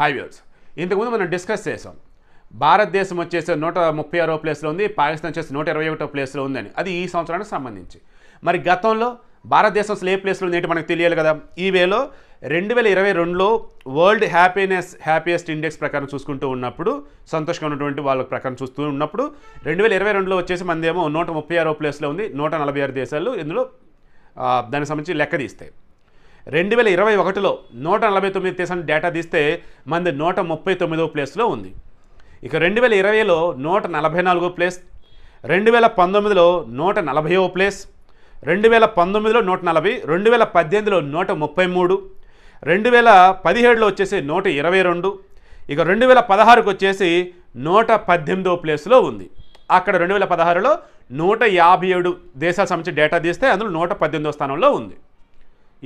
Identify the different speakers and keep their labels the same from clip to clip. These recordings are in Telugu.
Speaker 1: హైవ్యూర్స్ ఇంతకుముందు మనం డిస్కస్ చేసాం భారతదేశం వచ్చేసి నూట ముప్పై ఆరో ప్లేస్లో ఉంది పాకిస్తాన్ వచ్చేసి నూట ఇరవై ఒకటో ప్లేస్లో ఉందని అది ఈ సంవత్సరానికి సంబంధించి మరి గతంలో భారతదేశం అసలు ఏ ప్లేస్లో ఏంటి మనకు తెలియాలి కదా ఈ వేలో రెండు వేల ఇరవై రెండులో వరల్డ్ హ్యాపీనెస్ హ్యాపీయెస్ట్ ఇండెక్స్ ప్రకారం చూసుకుంటూ ఉన్నప్పుడు సంతోషంగా ఉన్నటువంటి వాళ్ళ ప్రకారం చూస్తూ ఉన్నప్పుడు రెండు వేల ఇరవై రెండులో వచ్చేసి మనదేమో నూట ముప్పై ఆరో ప్లేస్లో ఉంది నూట నలభై ఆరు దేశాలు ఇందులో దానికి సంబంధించి లెక్క తీస్తాయి రెండు వేల ఇరవై ఒకటిలో నూట నలభై తొమ్మిది దేశం డేటా తీస్తే మంది నూట ముప్పై తొమ్మిదో ప్లేస్లో ఉంది ఇక రెండు వేల ఇరవైలో నూట నలభై నాలుగో ప్లేస్ రెండు వేల పంతొమ్మిదిలో నూట నలభైవ ప్లేస్ రెండు వేల పంతొమ్మిదిలో నూట నలభై రెండు వేల పద్దెనిమిదిలో నూట ముప్పై మూడు రెండు వేల పదిహేడులో వచ్చేసి నూట ఇరవై రెండు ఇక రెండు వేల పదహారుకు వచ్చేసి నూట పద్దెనిమిదో ప్లేస్లో ఉంది అక్కడ రెండు వేల పదహారులో నూట యాభై ఏడు దేశాల సంబంధించి డేటా తీస్తే అందులో నూట పద్దెనిమిదో స్థానంలో ఉంది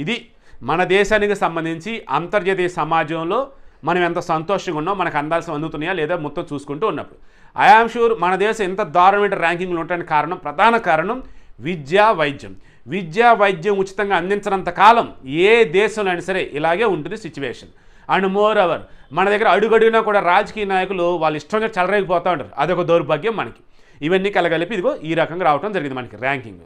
Speaker 1: ఇది మన దేశానికి సంబంధించి అంతర్జాతీయ సమాజంలో మనం ఎంత సంతోషంగా ఉన్నాం మనకు అందాల్సి అందుతున్నాయా లేదా మొత్తం చూసుకుంటూ ఉన్నప్పుడు ఐఆమ్ షూర్ మన దేశం ఇంత దారుణమైన ర్యాంకింగ్లు ఉండడానికి కారణం ప్రధాన కారణం విద్యా వైద్యం విద్యా వైద్యం ఉచితంగా అందించినంత కాలం ఏ దేశంలో అయినా సరే ఇలాగే ఉంటుంది సిచ్యువేషన్ అండ్ మోర్ అవర్ మన దగ్గర అడుగడుగునా కూడా రాజకీయ నాయకులు వాళ్ళు ఇష్టం చలరేగిపోతూ ఉంటారు అదొక దౌర్భాగ్యం మనకి ఇవన్నీ కలగలిపి ఇదిగో ఈ రకంగా రావడం జరిగింది మనకి ర్యాంకింగ్